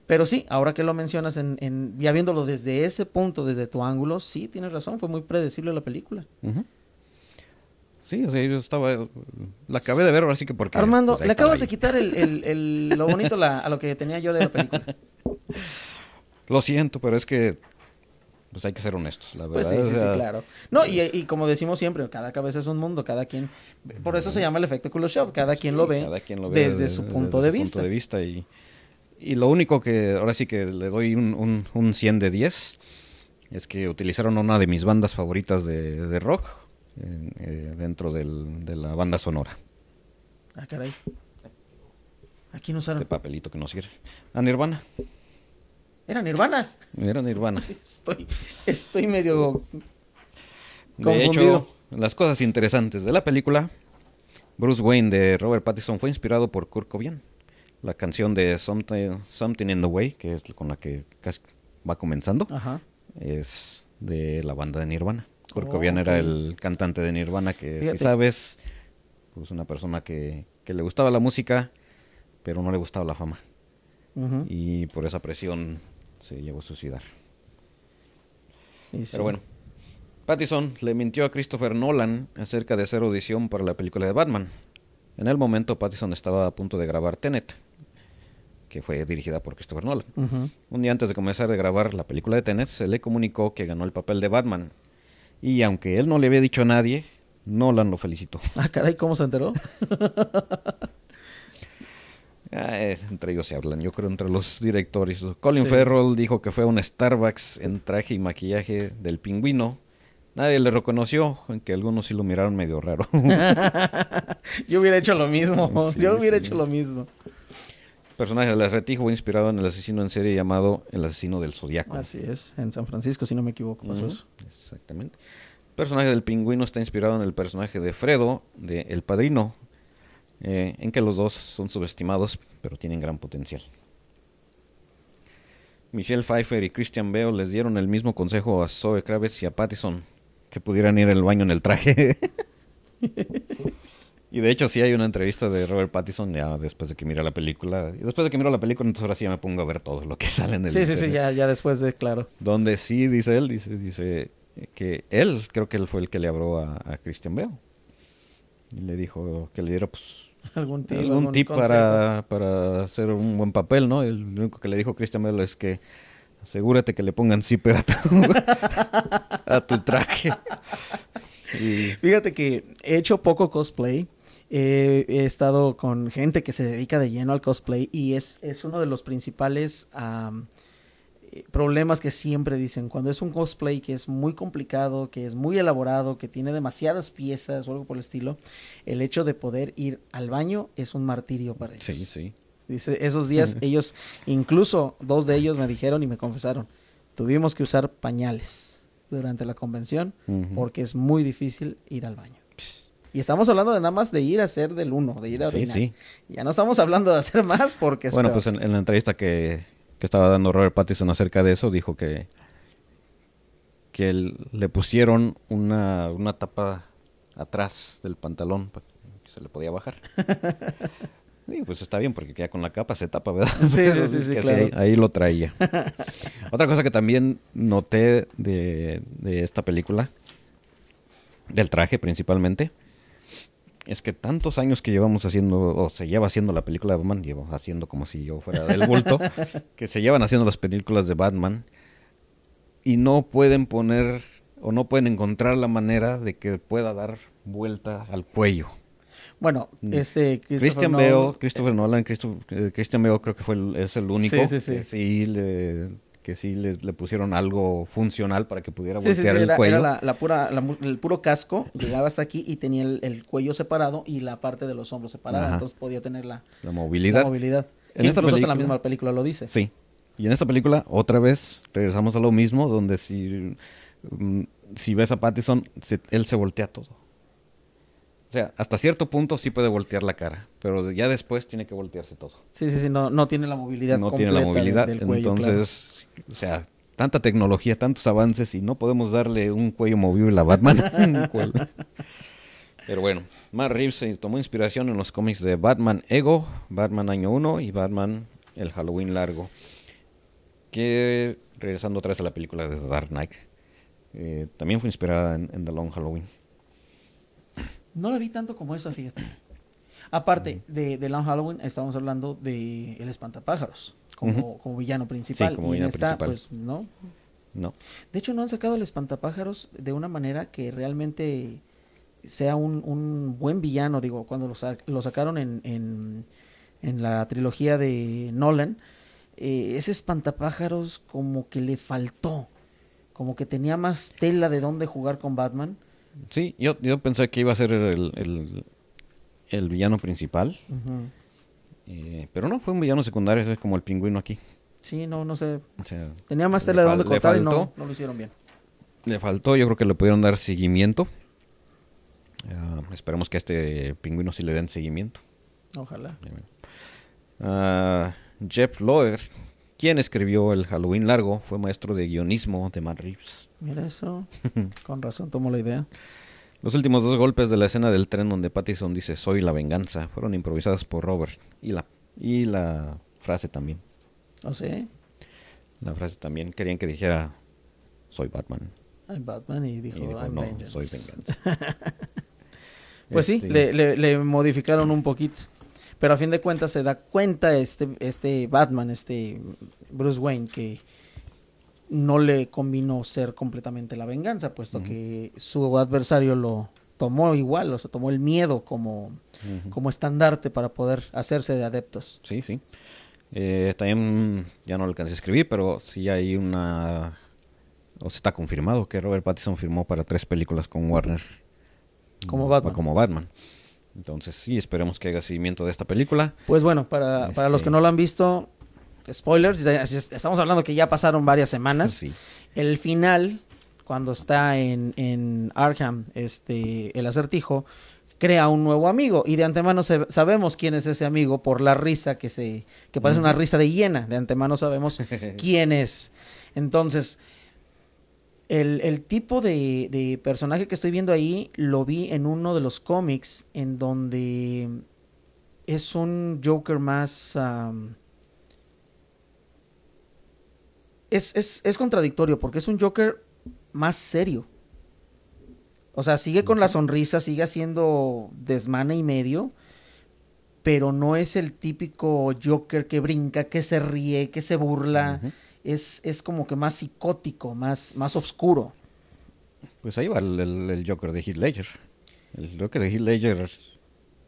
Pero sí, ahora que lo mencionas, en, en, ya viéndolo desde ese punto, desde tu ángulo, sí, tienes razón, fue muy predecible la película. Sí, yo estaba. La acabé de ver ahora sí que porque. Armando, pues, le acabas de quitar el, el, lo bonito a lo que tenía yo de la película. Lo siento, pero es que. Pues hay que ser honestos, la verdad. Pues sí, sí, claro. No, y, como decimos siempre, cada cabeza es un mundo, cada quien. Por eso se llama el efecto Kuleshov, cada, quien, lo ve cada quien lo ve desde, su punto de vista. y, y, lo único que ahora sí que le doy un, un, 100 de 10 es que utilizaron una de mis bandas favoritas de, de rock, eh, dentro de la banda sonora. Ah, caray. Aquí no sale. el este papelito que no sirve. A Nirvana. Era Nirvana. Era Nirvana. Estoy, estoy medio. De hecho, las cosas interesantes de la película. Bruce Wayne de Robert Pattinson fue inspirado por Kurt Cobain. La canción de Something, Something in the Way, que es con la que casi va comenzando, es de la banda de Nirvana. Kurt oh, era el cantante de Nirvana, que si sabes, pues una persona que, le gustaba la música, pero no le gustaba la fama. Y por esa presión se llevó a suicidar. Pero bueno, Pattison le mintió a Christopher Nolan acerca de hacer audición para la película de Batman. En el momento Pattison estaba a punto de grabar Tenet, que fue dirigida por Christopher Nolan. Un día antes de comenzar de grabar la película de Tenet, se le comunicó que ganó el papel de Batman y aunque él no le había dicho a nadie, Nolan lo felicitó. Ah, caray, ¿cómo se enteró? ah, eh, entre ellos se hablan, yo creo, entre los directores. Colin Farrell dijo que fue un Starbucks en traje y maquillaje del pingüino. Nadie le reconoció, aunque algunos sí lo miraron medio raro. yo hubiera hecho lo mismo, yo hubiera hecho lo mismo. Personaje la retijo fue inspirado en el asesino en serie llamado El asesino del zodiaco. Así es, en San Francisco, si no me equivoco, exactamente. El personaje del pingüino está inspirado en el personaje de Fredo, de El Padrino, eh, en que los dos son subestimados, pero tienen gran potencial. Michelle Pfeiffer y Christian Bale les dieron el mismo consejo a Zoe Kravitz y a Pattison, que pudieran ir al baño en el traje. y de hecho sí hay una entrevista de Robert Pattinson ya después de que mira la película. Y después de que miro la película, entonces ahora sí me pongo a ver todo lo que sale en el Sí, sí, sí, ya, ya después de, claro. Donde sí, dice él, dice, dice, que él, creo que él fue el que le habló a, a Christian Bale. Y le dijo que le diera pues algún tip, para, hacer un buen papel, ¿no? El único que le dijo Christian Bale es que asegúrate que le pongan zipper a tu, a tu traje. Fíjate que he hecho poco cosplay. he estado con gente que se dedica de lleno al cosplay y es, es uno de los principales problemas que siempre dicen, cuando es un cosplay que es muy complicado, que es muy elaborado, que tiene demasiadas piezas o algo por el estilo, el hecho de poder ir al baño es un martirio para ellos. Sí, sí. Dice, esos días ellos, incluso dos de ellos me dijeron y me confesaron, tuvimos que usar pañales durante la convención porque es muy difícil ir al baño. Y estamos hablando de nada más de ir a hacer del uno, de ir a orinar. Sí, sí. Ya no estamos hablando de hacer más porque... Bueno, pues en la entrevista que que estaba dando Robert Pattinson acerca de eso, dijo que, que le pusieron una, una tapa atrás del pantalón que se le podía bajar. Y pues está bien, porque queda con la capa se tapa, ¿verdad? Sí, sí, sí, claro. ahí, ahí, lo traía. Otra cosa que también noté de, de, esta película, del traje principalmente, es que tantos años que llevamos haciendo, o se lleva haciendo la película de Batman, llevo haciendo como si yo fuera del bulto, que se llevan haciendo las películas de Batman y no pueden poner o no pueden encontrar la manera de que pueda dar vuelta al cuello. Bueno, mm. este Christian Bale, Christopher eh, Nolan, eh, Christian Bale creo que fue es el único sí, sí, sí que sí les, le pusieron algo funcional para que pudiera voltear el cuello. la, pura, el puro casco, llegaba hasta aquí y tenía el, cuello separado y la parte de los hombros separada, entonces podía tener la, la movilidad. movilidad. En esta película, la misma película lo dice. Sí. Y en esta película, otra vez, regresamos a lo mismo, donde si, mm, si ves a Pattinson, él se voltea todo. O sea, hasta cierto punto sí puede voltear la cara, pero ya después tiene que voltearse todo. Sí, sí, sí, no, no tiene la movilidad. No tiene la movilidad, entonces, o sea, tanta tecnología, tantos avances y no podemos darle un cuello movible a Batman. pero bueno, Matt Reeves tomó inspiración en los cómics de Batman Ego, Batman Año 1 y Batman El Halloween Largo. Que, regresando otra vez a la película de The Dark Knight, eh, también fue inspirada en The Long Halloween. No la vi tanto como esa, fíjate. Aparte de, de Long Halloween, estamos hablando de El Espantapájaros como, como villano principal. como y en esta, pues no. No. De hecho, no han sacado El Espantapájaros de una manera que realmente sea un, buen villano. Digo, cuando lo, lo sacaron en, en, la trilogía de Nolan, eh, ese Espantapájaros como que le faltó. Como que tenía más tela de dónde jugar con Batman Sí, yo, yo pensé que iba a ser el, el, villano principal. Eh, pero no, fue un villano secundario, es como el pingüino aquí. Sí, no, no sé. Tenía más tela de dónde cortar y no, lo hicieron bien. Le faltó, yo creo que le pudieron dar seguimiento. Ah, esperemos que a este pingüino sí le den seguimiento. Ojalá. Ah, Jeff Loer, Quién escribió el Halloween largo, fue maestro de guionismo de Matt Reeves. Mira eso. Con razón tomó la idea. Los últimos dos golpes de la escena del tren donde Pattison dice soy la venganza fueron improvisadas por Robert y la, y la frase también. ¿Oh, sí? La frase también. Querían que dijera soy Batman. I'm Batman y dijo, soy venganza. pues sí, este, le modificaron un poquito. Pero a fin de cuentas se da cuenta este, este Batman, este Bruce Wayne, que no le combinó ser completamente la venganza, puesto que su adversario lo tomó igual, o sea, tomó el miedo como, como estandarte para poder hacerse de adeptos. Sí, sí. Eh, también ya no alcancé a escribir, pero sí hay una... O se está confirmado que Robert Pattinson firmó para tres películas con Warner. Como mm, Batman. Como Batman. Entonces sí, esperemos que haya seguimiento de esta película. Pues bueno, para, los este que no lo han visto, spoilers, estamos hablando que ya pasaron varias semanas. El final, cuando está en, en Arkham, este, el acertijo, crea un nuevo amigo. Y de antemano sabemos quién es ese amigo por la risa que se. que parece una risa de hiena. De antemano sabemos quién es. Entonces, el, tipo de, personaje que estoy viendo ahí lo vi en uno de los cómics en donde es un Joker más... es, contradictorio porque es un Joker más serio. O sea, sigue con la sonrisa, sigue haciendo desmana y medio, pero no es el típico Joker que brinca, que se ríe, que se burla es, es como que más psicótico, más, más oscuro. Pues ahí va el, Joker de Heath Ledger. El Joker de Heath Ledger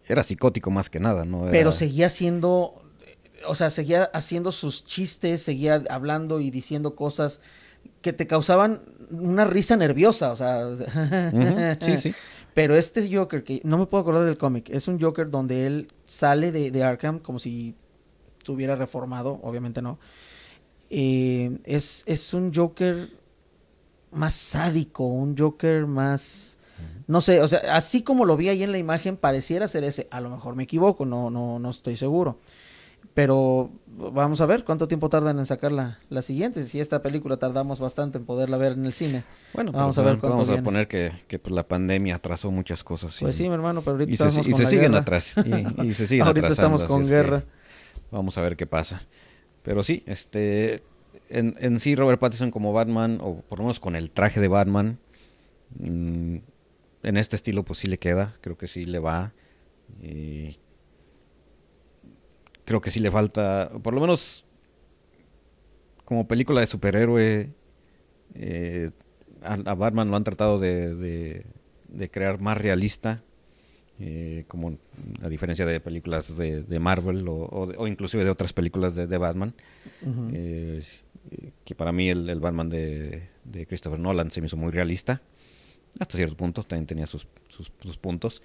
era psicótico más que nada, ¿no? Pero seguía siendo, eh, o sea, seguía haciendo sus chistes, seguía hablando y diciendo cosas que te causaban una risa nerviosa, o sea... Sí, sí. Pero este Joker, que no me puedo acordar del cómic, es un Joker donde él sale de, de Arkham como si estuviera reformado, obviamente no eh, es, es, un Joker más sádico, un Joker más... No sé, o sea, así como lo vi ahí en la imagen, pareciera ser ese. A lo mejor me equivoco, no, no, no estoy seguro. Pero vamos a ver cuánto tiempo tardan en sacar la, siguiente. Si esta película tardamos bastante en poderla ver en el cine. Bueno, vamos a ver cuánto Vamos a poner que, pues, la pandemia atrasó muchas cosas. pues sí, mi hermano, pero ahorita y se, siguen atrás. Y, se siguen ahorita estamos con guerra. Vamos a ver qué pasa. Pero sí, este, en, en, sí Robert Pattinson como Batman, o por lo menos con el traje de Batman, mm, en este estilo pues sí le queda, creo que sí le va. creo que sí le falta, por lo menos como película de superhéroe, eh, a, Batman lo han tratado de crear más realista eh, como a diferencia de películas de, Marvel o, inclusive de otras películas de, Batman, eh, eh, que para mí el, Batman de, Christopher Nolan se me hizo muy realista, hasta cierto punto, también tenía sus, puntos.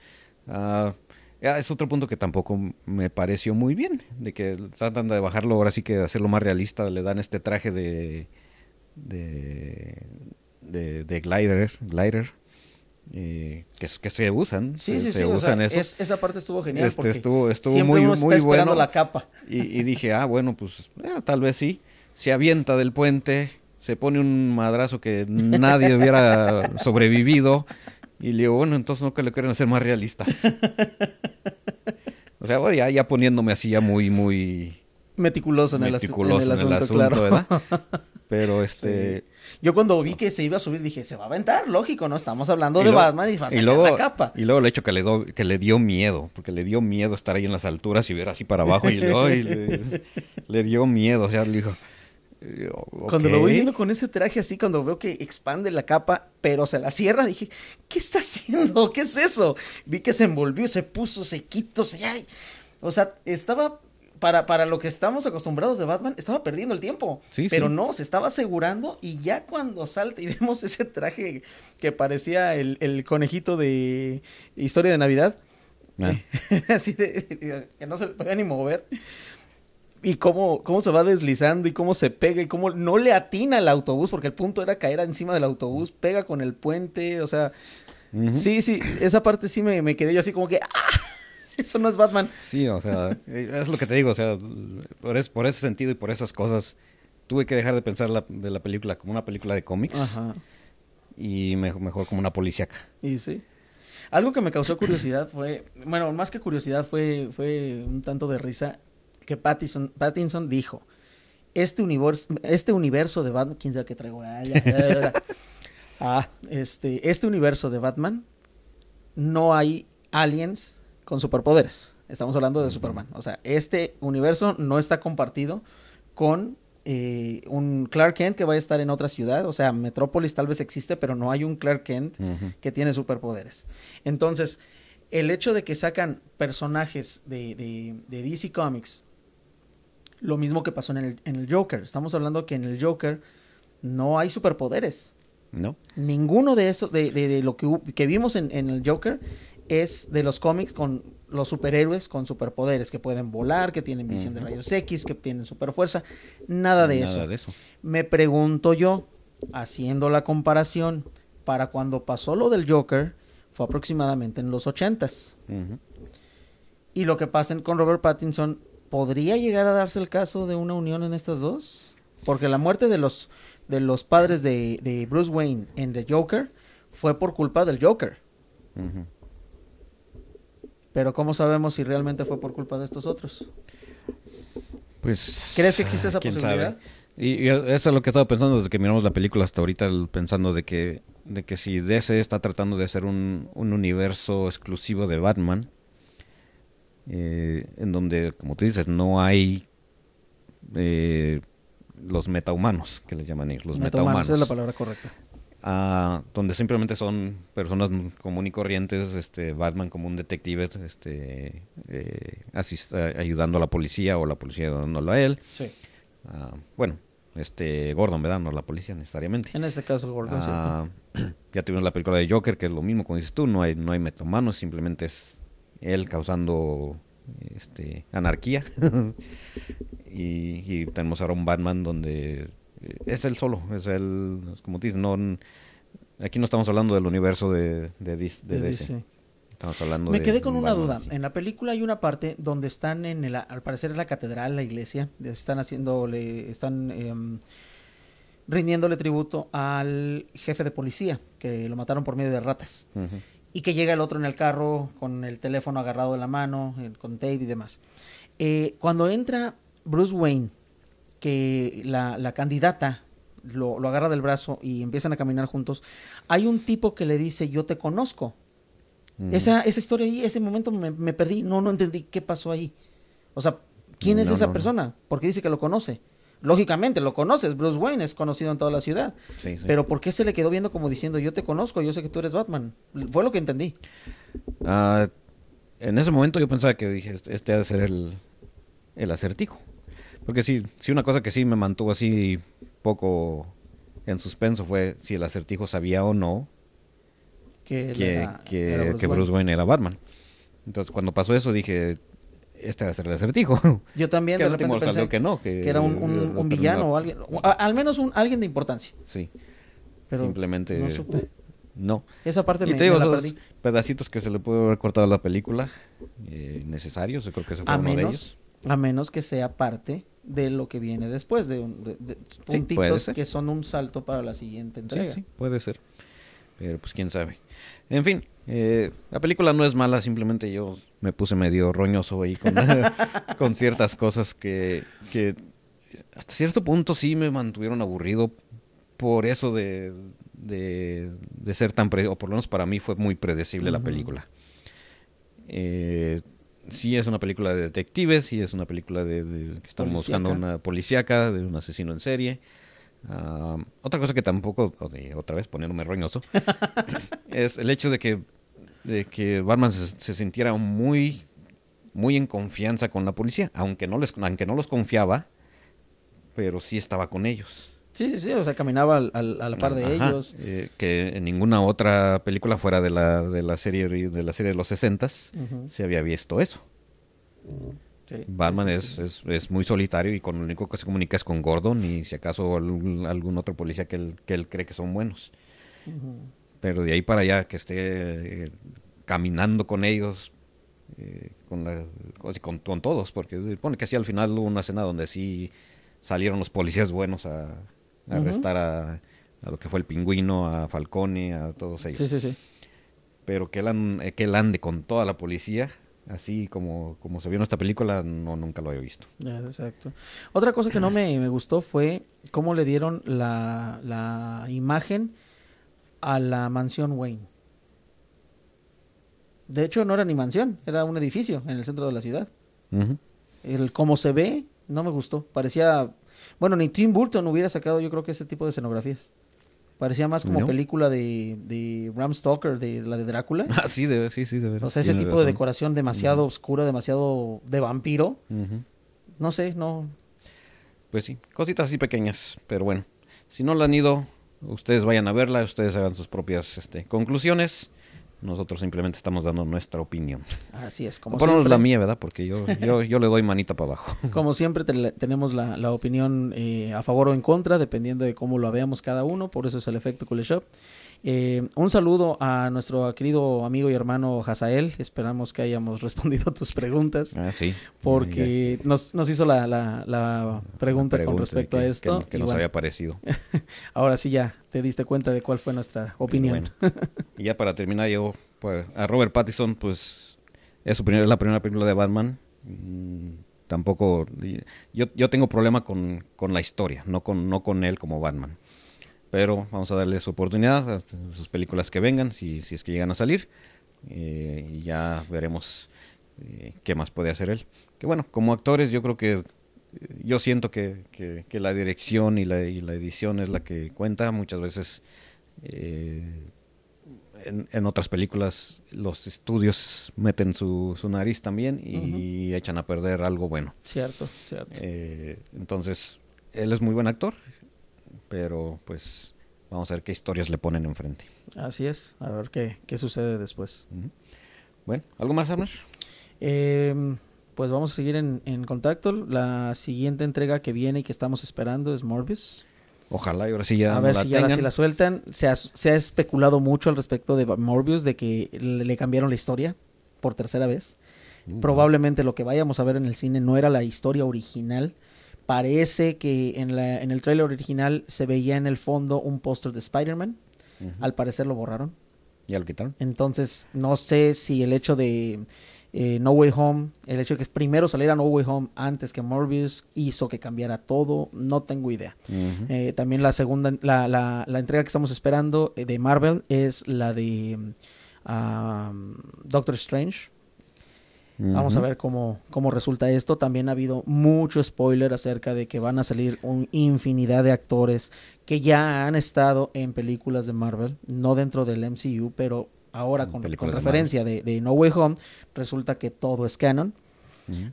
Ah, ah, es otro punto que tampoco me pareció muy bien, de que tratan de bajarlo ahora sí que de hacerlo más realista, le dan este traje de... de de, de glider, glider eh, que, se usan. se, usan eso. esa parte estuvo genial. Este, estuvo estuvo muy, muy esperando la capa. Y, dije, ah, bueno, pues eh, tal vez sí. Se avienta del puente, se pone un madrazo que nadie hubiera sobrevivido. Y le digo, bueno, entonces no que le quieren hacer más realista. o sea, bueno, ya, ya poniéndome así ya muy, muy... Meticuloso en, en, el, asunto, ¿verdad? Pero este... Yo cuando vi que se iba a subir dije, se va a aventar, lógico, ¿no? Estamos hablando de Batman y va a luego, la capa. Y luego el hecho que le, que le dio miedo, porque le dio miedo estar ahí en las alturas y ver así para abajo y, le, dio miedo, o sea, le dijo... Eh, cuando lo voy viendo con ese traje así, cuando veo que expande la capa, pero se la cierra, dije, ¿qué está haciendo? ¿Qué es eso? Vi que se envolvió, se puso, se quitó, se... Ay. O sea, estaba para, para lo que estamos acostumbrados de Batman, estaba perdiendo el tiempo. Sí, pero no, se estaba asegurando y ya cuando salta y vemos ese traje que parecía el, conejito de Historia de Navidad, ah. así de, que no se podía ni mover. Y cómo, cómo se va deslizando y cómo se pega y cómo no le atina el autobús, porque el punto era caer encima del autobús, pega con el puente, o sea, sí, sí, esa parte sí me, me quedé yo así como que... ¡ah! Eso no es Batman. Sí, o sea, eh, es lo que te digo, o sea, por, ese sentido y por esas cosas, tuve que dejar de pensar de la película como una película de cómics Ajá. y mejor, como una policíaca. Y sí. Algo que me causó curiosidad fue, bueno, más que curiosidad fue, fue un tanto de risa que Pattinson, Pattinson dijo, este universo, este universo de Batman, quién sabe qué traigo, ah, ah, este, este universo de Batman, no hay aliens con superpoderes. Estamos hablando de Superman. O sea, este universo no está compartido con eh, un Clark Kent que vaya a estar en otra ciudad. O sea, Metrópolis tal vez existe, pero no hay un Clark Kent que tiene superpoderes. Entonces, el hecho de que sacan personajes de, de DC Comics, lo mismo que pasó en el, en el, Joker. Estamos hablando que en el Joker no hay superpoderes. No. Ninguno de eso, de, de lo que, vimos en, en, el Joker, es de los cómics con los superhéroes con superpoderes, que pueden volar, que tienen visión de rayos X, que tienen superfuerza, nada de nada eso. de eso. Me pregunto yo, haciendo la comparación, para cuando pasó lo del Joker, fue aproximadamente en los 80s. Y lo que pasa con Robert Pattinson, ¿podría llegar a darse el caso de una unión en estas dos? Porque la muerte de los, de los padres de, Bruce Wayne en The Joker fue por culpa del Joker. Pero ¿cómo sabemos si realmente fue por culpa de estos otros? Pues... ¿Crees que existe esa posibilidad? Y, eso es lo que he estado pensando desde que miramos la película hasta ahorita, pensando de que, de que si DC está tratando de hacer un, universo exclusivo de Batman, eh, en donde, como tú dices, no hay eh, los metahumanos, que le llaman ellos, los metahumanos. metahumanos. Esa es la palabra correcta donde simplemente son personas común y corrientes, este, Batman como un detective este, eh, eh, ayudando a la policía o la policía ayudándolo a él. Ah, bueno, este, Gordon, ¿verdad? No la policía necesariamente. En este caso, Gordon, ah, sí. Ya tuvimos la película de Joker, que es lo mismo como dices tú, no hay, no hay simplemente es él causando este, anarquía. y tenemos ahora un Batman donde es el solo, es el, como te dices, aquí no estamos hablando del universo de, de, DC. Estamos hablando Me quedé con una duda. En la película hay una parte donde están en el, al parecer en la catedral, la iglesia, están haciéndole, están em, rindiéndole tributo al jefe de policía, que lo mataron por medio de ratas. Y que llega el otro en el carro con el teléfono agarrado en la mano, con tape y demás. Eh, cuando entra Bruce Wayne que la, candidata lo, agarra del brazo y empiezan a caminar juntos, hay un tipo que le dice, yo te conozco. Esa, historia ahí, ese momento me, perdí, no, no entendí qué pasó ahí. O sea, ¿quién es esa persona? Porque dice que lo conoce. Lógicamente, lo conoces, Bruce Wayne es conocido en toda la ciudad. Pero ¿por qué se le quedó viendo como diciendo, yo te conozco, yo sé que tú eres Batman? Fue lo que entendí. Ah, en ese momento yo pensaba que dije, este, este ha de ser el acertijo. Porque sí, sí, una cosa que sí me mantuvo así poco en suspenso fue si el acertijo sabía o no que, Bruce, Wayne era Batman. Entonces, cuando pasó eso, dije, este va a ser el acertijo. Yo también. que de repente pensé que no. Que, era un, villano o alguien. al menos un, alguien de importancia. Sí. Simplemente. No Esa parte y me, te la pedacitos que se le puede haber cortado a la película eh, necesarios. Yo creo que ese fue uno de ellos. A menos que sea parte de lo que viene después, de, puntitos que son un salto para la siguiente entrega. Sí, puede ser. Pero pues quién sabe. En fin, eh, la película no es mala, simplemente yo me puse medio roñoso ahí con, ciertas cosas que, hasta cierto punto sí me mantuvieron aburrido por eso de, de, ser tan, pre o por lo menos para mí fue muy predecible la película. Eh, sí es una película de detectives, sí es una película de, que están buscando una policíaca, de un asesino en serie. otra cosa que tampoco, otra vez poniéndome roñoso, es el hecho de que, de que Batman se, se, sintiera muy, muy en confianza con la policía, aunque no, les, aunque no los confiaba, pero sí estaba con ellos. Sí, sí, sí, o sea, caminaba al, a la par de ellos. Eh, que en ninguna otra película fuera de la, de la serie de la serie de los 60 se había visto eso. Batman Es, muy solitario y con lo único que se comunica es con Gordon y si acaso algún, otro policía que él, que él, cree que son buenos. Pero de ahí para allá, que esté eh, caminando con ellos, eh, con, con, todos, porque pone que así al final hubo una escena donde sí salieron los policías buenos a, arrestar a, lo que fue el pingüino, a Falcone, a todos ellos. Sí, sí, sí. Pero que él, eh, que ande con toda la policía, así como, como se vio en esta película, no, nunca lo había visto. Exacto. Otra cosa que no me, gustó fue cómo le dieron la, imagen a la mansión Wayne. De hecho, no era ni mansión, era un edificio en el centro de la ciudad. El cómo se ve, no me gustó. Parecía bueno, ni Tim Burton hubiera sacado, yo creo que ese tipo de escenografías. Parecía más como película de, de Ram Stoker, de la de Drácula. Ah, sí, sí, sí, de verdad. O sea, ese tipo de decoración demasiado oscura, demasiado de vampiro. No sé, no. Pues sí, cositas así pequeñas, pero bueno. Si no la han ido, ustedes vayan a verla, ustedes hagan sus propias este, conclusiones. Nosotros simplemente estamos dando nuestra opinión. Así es, como Ponemos la mía, ¿verdad? Porque yo, yo, le doy manita para abajo. Como siempre, tenemos la, opinión eh, a favor o en contra, dependiendo de cómo lo veamos cada uno. Por eso es el efecto Cool Shop. Eh, un saludo a nuestro querido amigo y hermano Hazael. Esperamos que hayamos respondido a tus preguntas. Ah, porque nos, hizo la, pregunta con respecto a esto. Que, nos había parecido. Ahora sí ya te diste cuenta de cuál fue nuestra opinión. y ya para terminar, yo pues, a Robert Pattinson, pues es, su la primera película de Batman. Mm, tampoco yo, tengo problema con, la historia, no no con él como Batman pero vamos a darle su oportunidad a sus películas que vengan, si, si es que llegan a salir, eh, y ya veremos eh, qué más puede hacer él. Que bueno, como actores yo creo que, eh, yo siento que, que, la dirección y la, y la, edición es la que cuenta, muchas veces en, en, otras películas los estudios meten su, su nariz también y, y echan a perder algo bueno. Cierto, cierto. entonces, él es muy buen actor, pero pues vamos a ver qué historias le ponen enfrente. Así es, a ver qué, sucede después. Bueno, ¿algo más, armer em, pues vamos a seguir en, contacto. La siguiente entrega que viene y que estamos esperando es Morbius. Ojalá y ahora sí ya. A ver si la ya la sueltan. Se ha, se ha, especulado mucho al respecto de Morbius, de que le cambiaron la historia por tercera vez. Probablemente lo que vayamos a ver en el cine no era la historia original, Parece que en, el trailer original se veía en el fondo un póster de Spider-Man. Al parecer lo borraron. ¿Y lo quitaron. Entonces, no sé si el hecho de eh, No Way Home, el hecho de que primero saliera No Way Home antes que Morbius, hizo que cambiara todo. No tengo idea. Eh, también la segunda, la, entrega que estamos esperando eh, de Marvel es la de Doctor Strange. Vamos a ver cómo, cómo resulta esto. También ha habido mucho spoiler acerca de que van a salir un infinidad de actores que ya han estado en películas de Marvel, no dentro del MCU, pero ahora con, con referencia de, No Way Home, resulta que todo es canon.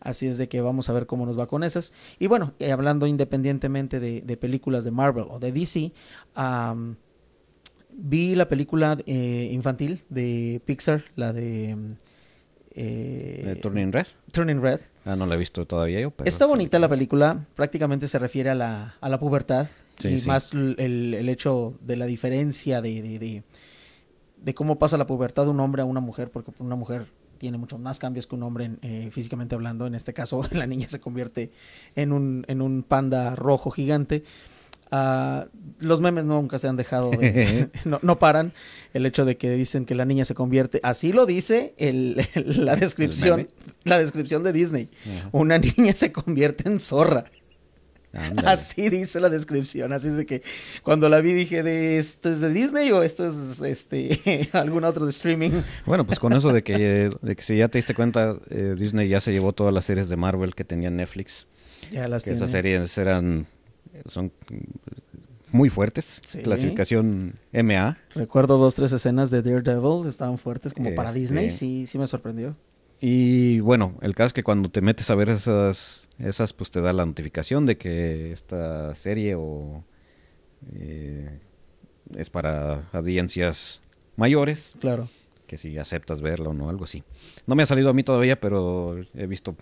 Así es de que vamos a ver cómo nos va con esas. Y bueno, hablando independientemente de, películas de Marvel o de DC, vi la película eh, infantil de Pixar, la de... Eh, ¿Turning Red? Turning Red. Ah, no la he visto todavía yo. Está bonita la película, prácticamente se refiere a la, pubertad y más el, el, hecho de la diferencia de, cómo pasa la pubertad de un hombre a una mujer, porque una mujer tiene muchos más cambios que un hombre eh, físicamente hablando. En este caso, la niña se convierte en un, en un panda rojo gigante. Ah, los memes nunca se han dejado no, paran. El hecho de que dicen que la niña se convierte, así lo dice la descripción, la descripción de Disney. Una niña se convierte en zorra. Así dice la descripción, así es de que cuando la vi dije de esto es de Disney o esto es este algún otro de streaming. Bueno, pues con eso de que, si ya te diste cuenta, eh, Disney ya se llevó todas las series de Marvel que tenía Netflix. Esas series eran son muy fuertes. Clasificación MA. Recuerdo dos, tres escenas de Daredevil, estaban fuertes como para este, Disney, sí, sí me sorprendió. Y bueno, el caso es que cuando te metes a ver esas, esas pues te da la notificación de que esta serie o eh, es para audiencias mayores. Claro. Que si aceptas verla o no, algo así. No me ha salido a mí todavía, pero he visto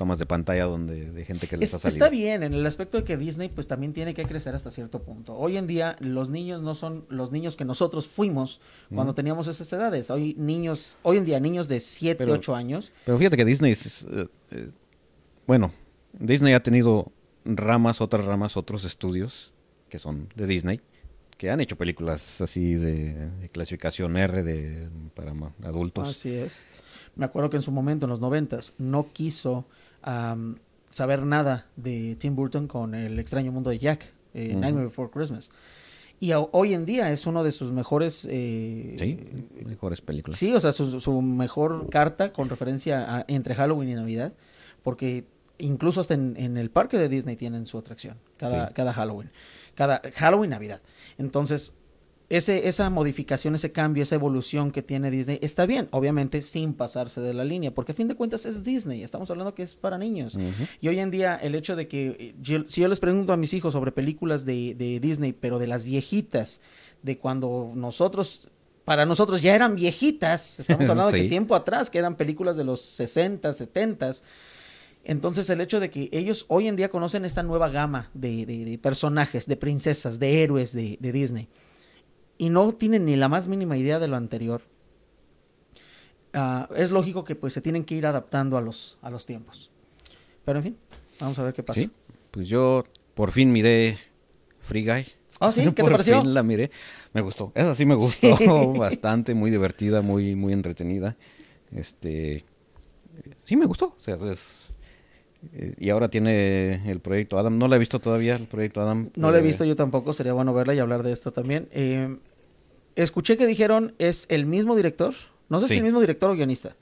tomas de pantalla donde de gente que les está saliendo. Está bien, en el aspecto de que Disney pues también tiene que crecer hasta cierto punto. Hoy en día los niños no son los niños que nosotros fuimos cuando teníamos esas edades. Hoy niños, hoy en día niños de 7, 8 años. Pero fíjate que Disney es, eh, eh, bueno, Disney ha tenido ramas, otras ramas, otros estudios que son de Disney que han hecho películas así de, clasificación R de para adultos. Así es. Me acuerdo que en su momento, en los noventas, no quiso saber nada de Tim Burton con El extraño mundo de Jack, eh, Nightmare Before Christmas. Y hoy en día es uno de sus mejores... Eh, sí, mejores películas. Sí, o sea, su, mejor carta con referencia entre Halloween y Navidad, porque incluso hasta en, el parque de Disney tienen su atracción cada, cada Halloween. Cada Halloween, Navidad. Entonces, ese, esa modificación, ese cambio, esa evolución que tiene Disney está bien, obviamente sin pasarse de la línea, porque a fin de cuentas es Disney, estamos hablando que es para niños. Y hoy en día el hecho de que, eh, si yo les pregunto a mis hijos sobre películas de, de Disney, pero de las viejitas, de cuando nosotros para nosotros ya eran viejitas, estamos hablando de tiempo atrás, que eran películas de los 60, 70. Entonces el hecho de que ellos hoy en día conocen esta nueva gama de, personajes, de princesas, de héroes de Disney y no tienen ni la más mínima idea de lo anterior, ah, es lógico que pues se tienen que ir adaptando a los, a los tiempos. Pero en fin, vamos a ver qué pasa. pues yo por fin miré Free Guy. Ah, sí, ¿qué te por Fin la miré. Me gustó. Esa sí me gustó bastante, muy divertida, muy, muy entretenida. Este. Sí, me gustó. Eh, y ahora tiene el proyecto Adam. No la he visto todavía, el proyecto Adam. No la he eh, visto yo tampoco. Sería bueno verla y hablar de esto también. Eh, escuché que dijeron es el mismo director. No sé si el mismo director o guionista.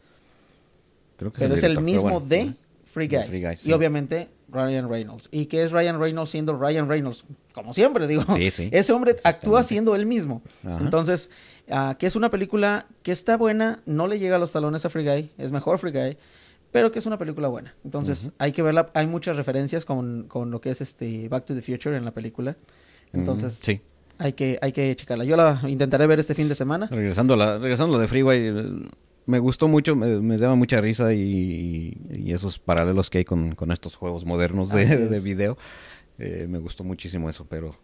Creo que pero es el, mismo de Free Guy. Y obviamente Ryan Reynolds. ¿Y qué es Ryan Reynolds siendo Ryan Reynolds? Como siempre, digo. Sí, sí. Ese hombre actúa siendo él mismo. Entonces, ah, que es una película que está buena, no le llega a los talones a Free Guy, es mejor Free Guy, pero que es una película buena. Entonces, hay que verla. Hay muchas referencias con, con, lo que es este Back to the Future en la película. Entonces, mm, sí hay que, hay que checarla. Yo la intentaré ver este fin de semana. Regresando a la, regresando de Freeway, me gustó mucho, me, me daba mucha risa y, esos paralelos que hay con, estos juegos modernos de, de video. Eh, me gustó muchísimo eso, pero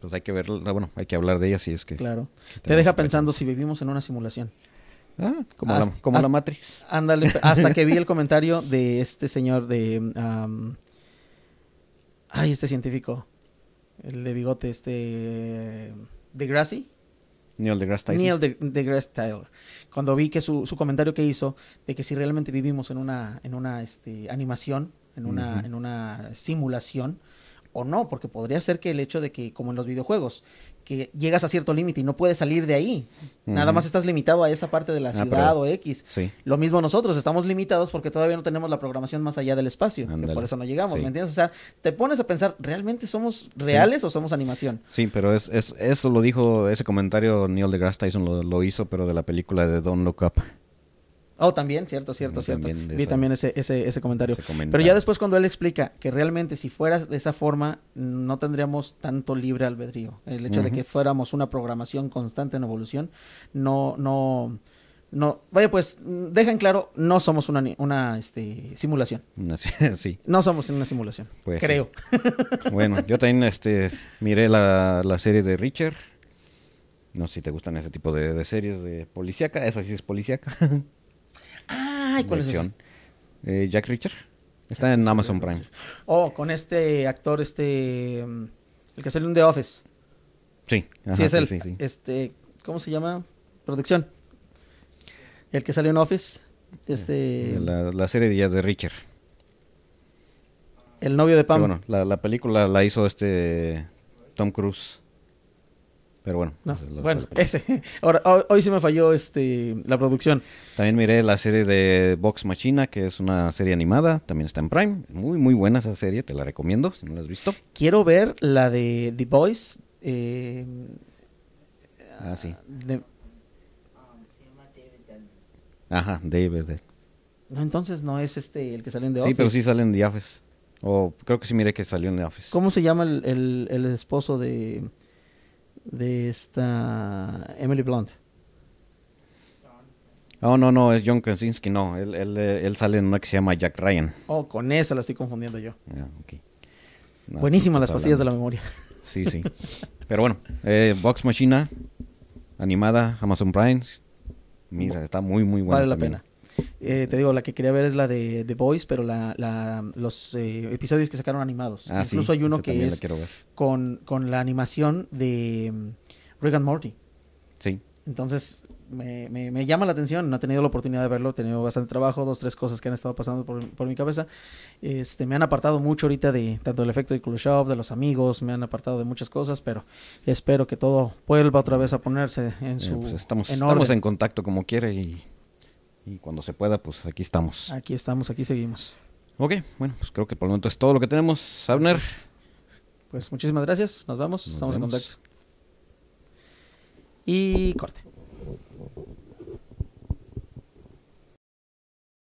pues hay que verla, bueno, hay que hablar de ella si es que... Claro. Te deja pensando si vivimos en una simulación. Ah, como, la, como la Matrix. Ándale, hasta que vi el comentario de este señor de... ay, este científico el de bigote este de Grassy. Neil deGrasse Tyson. Neil de, deGrasse Tyler. Cuando vi que su, su, comentario que hizo de que si realmente vivimos en una, en una este, animación, en una, en una simulación, o no, porque podría ser que el hecho de que, como en los videojuegos, que llegas a cierto límite y no puedes salir de ahí. Nada más estás limitado a esa parte de la ah, ciudad o X. Lo mismo nosotros, estamos limitados porque todavía no tenemos la programación más allá del espacio, por eso no llegamos, ¿me entiendes? O sea, te pones a pensar, ¿realmente somos reales o somos animación? Sí, pero es, eso lo dijo, ese comentario Neil deGrasse Tyson lo hizo, pero de la película de Don't Look Up. Oh, también, cierto, mm, cierto, cierto. Vi también ese, ese, ese comentario. Pero ya después cuando él explica que realmente si fuera de esa forma no tendríamos tanto libre albedrío. El hecho de que fuéramos una programación constante en evolución no, no, no, vaya pues, dejan claro, no somos una, una este, simulación. sí. No somos una simulación, pues creo. bueno, yo también este, miré la, serie de Richard. No sé si te gustan ese tipo de, de series de policíaca. Esa sí es policíaca. Ah, ¿cuál es? Eh, Jack Richard. Está en Amazon Prime. Oh, con este actor, este. Mm, el que salió en The Office. Sí. sí, es el. Este, ¿Cómo se llama? Producción. El que salió en Office. Este. Eh, mm, la, serie de, Richard. El novio de Pam. Bueno, la, la película la hizo este. Tom Cruise. Pero bueno. bueno, ese. Ahora, oh, hoy, se me falló este la producción. También miré la serie de Vox Machina, que es una serie animada, también está en Prime. Muy, muy buena esa serie, te la recomiendo si no la has visto. Quiero ver la de The Boys. Eh, ah, sí. De... Ajá, David. No, entonces no es este el que salió en The Office. Sí, pero sí salen en The Office. O creo que sí miré que salió en The Office. ¿Cómo se llama el esposo de de esta Emily Blunt. Oh, no, no, es John Krasinski, no. Eh, él, sale en una que se llama Jack Ryan. Oh, con esa la estoy confundiendo yo. Ah, Buenísimas las pastillas de la memoria. Sí, sí. Pero bueno, Box eh, Vox Machina, animada, Amazon Prime. Mira, está muy, muy buena. Vale la pena. Eh, te digo, la que quería ver es la de The Voice, pero la, los eh, episodios que sacaron animados. Ah, Incluso hay uno que es con, con, la animación de mm, Regan Morty. Sí. Entonces, me, me, llama la atención. No he tenido la oportunidad de verlo. He tenido bastante trabajo, dos, tres cosas que han estado pasando por, por mi cabeza. Este, me han apartado mucho ahorita de tanto el efecto de Cool Shop, de los amigos, me han apartado de muchas cosas, pero espero que todo vuelva otra vez a ponerse en eh, su. Pues estamos, en, estamos en contacto como quiere y y cuando se pueda, pues aquí estamos. Aquí estamos, aquí seguimos. Ok, bueno, pues creo que por el momento es todo lo que tenemos. Sabner. Pues muchísimas gracias, nos vamos, estamos en contacto. Y corte.